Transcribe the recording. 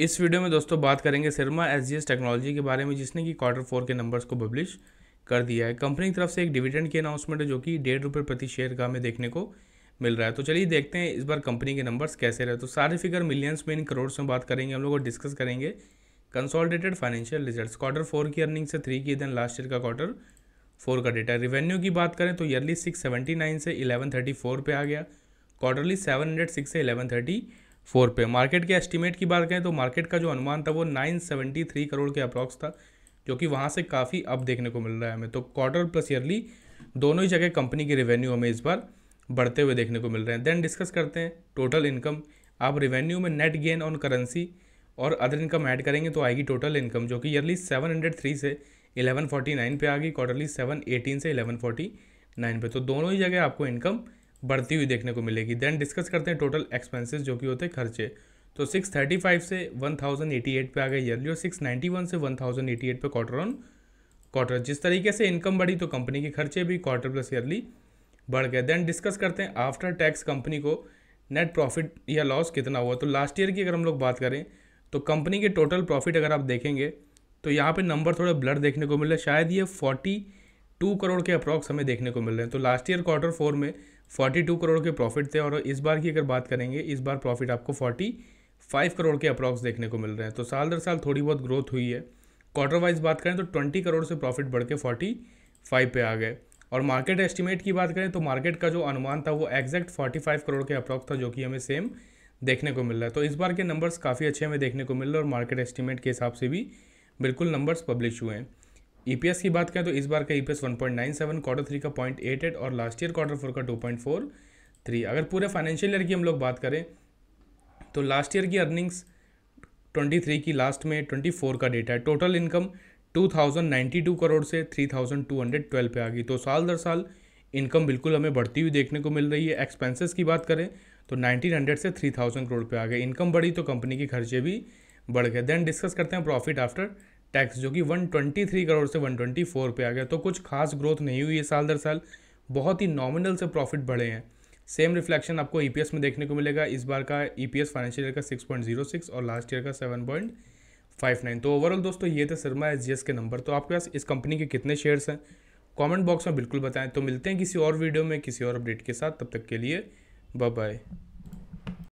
इस वीडियो में दोस्तों बात करेंगे सिरमा एस टेक्नोलॉजी के बारे में जिसने कि क्वार्टर फोर के नंबर्स को पब्लिश कर दिया है कंपनी की तरफ से एक डिविडेंड की अनाउंसमेंट है जो कि डेढ़ रुपये प्रति शेयर का हमें देखने को मिल रहा है तो चलिए देखते हैं इस बार कंपनी के नंबर्स कैसे रहे तो सारे फिगर मिलियंस में इन करोड़ में बात करेंगे हम लोग डिस्कस करेंगे consolidated financial result quarter four की अर्निंग से थ्री की देन लास्ट ईयर का क्वार्टर फोर का डेटा रिवेन्यू की बात करें तो ईयरली सिक्स सेवेंटी नाइन से इलेवन थर्टी फोर पे आ गया क्वार्टरली सेवन हंड्रेड सिक्स से इलेवन थर्टी फोर पे मार्केट के एस्टीमेट की बात करें तो मार्केट का जो अनुमान था वो 973 करोड़ के अप्रॉक्स था जो कि वहाँ से काफ़ी अब देखने को मिल रहा है हमें तो क्वार्टर प्लस ईयरली दोनों ही जगह कंपनी के रेवेन्यू हमें इस बार बढ़ते हुए देखने को मिल रहे हैं देन डिस्कस करते हैं टोटल इनकम आप रेवेन्यू में नेट गेन ऑन करेंसी और अदर इनकम ऐड करेंगे तो आएगी टोटल इनकम जो कि ईयरली थ्री से नाइन पर आ गई क्वार्टरली एटीन से नाइन पर तो दोनों ही जगह आपको इनकम बढ़ती हुई देखने को मिलेगी देन डिस्कस करते हैं टोटल एक्सपेंसेस जो कि होते हैं खर्चे तो 635 से 1088 पे आ गए ईयरली और 691 से 1088 पे क्वार्टर ऑन क्वार्टर जिस तरीके से इनकम बढ़ी तो कंपनी के खर्चे भी क्वार्टर प्लस ईयरली बढ़ गए देन डिस्कस करते हैं आफ्टर टैक्स कंपनी को नेट प्रॉफिट या लॉस कितना हुआ तो लास्ट ईयर की अगर हम लोग बात करें तो कंपनी के टोटल प्रॉफिट अगर आप देखेंगे तो यहाँ पे नंबर थोड़े ब्लड देखने को मिल रहा है शायद ये 42 करोड़ के अप्रॉक्स हमें देखने को मिल रहे हैं तो लास्ट ईयर क्वार्टर फोर में 42 करोड़ के प्रॉफिट थे और इस बार की अगर बात करेंगे इस बार प्रॉफिट आपको 45 करोड़ के अप्रॉक्स देखने को मिल रहे हैं तो साल दर साल थोड़ी बहुत ग्रोथ हुई है क्वार्टर वाइज बात करें तो 20 करोड़ से प्रॉफिट बढ़ के फाइव पे आ गए और मार्केट एस्टिमेट की बात करें तो मार्केट का जो अनुमान था वो एग्जैक्ट फाइव करोड़ के अप्रॉक्स था जो कि हमें सेम देखने को मिल रहा है तो इस बार के नंबर्स काफ़ी अच्छे हमें देखने को मिल रहे हैं और मार्केट एस्टिमेट के हिसाब से भी बिल्कुल नंबर्स पब्लिश हुए हैं ईपीएस e की बात करें तो इस बार का ईपीएस 1.97 क्वार्टर थ्री का पॉइंट एट और लास्ट ईयर क्वार्टर फोर का 2.43 अगर पूरे फाइनेंशियल ईयर की हम लोग बात करें तो लास्ट ईयर की अर्निंग्स 23 की लास्ट में 24 का डेटा है टोटल इनकम 2092 करोड़ से 3212 पे आ गई तो साल दर साल इनकम बिल्कुल हमें बढ़ती हुई देखने को मिल रही है एक्सपेंसिस की बात करें तो नाइनटीन से थ्री करोड़ पे आ गए इनकम बढ़ी तो कंपनी के खर्चे भी बढ़ गए देन डिस्कस करते हैं प्रॉफिट आफ्टर टैक्स जो कि 123 करोड़ से 124 पे आ गया तो कुछ खास ग्रोथ नहीं हुई है साल दर साल बहुत ही नॉमिनल से प्रॉफिट बढ़े हैं सेम रिफ्लेक्शन आपको ई e में देखने को मिलेगा इस बार का ई फाइनेंशियल ईयर का 6.06 और लास्ट ईयर का 7.59 तो ओवरऑल दोस्तों ये थे शर्मा एस के नंबर तो आपके पास इस कंपनी के कितने शेयर्स हैं कमेंट बॉक्स में बिल्कुल बताएं तो मिलते हैं किसी और वीडियो में किसी और अपडेट के साथ तब तक के लिए बाय बाय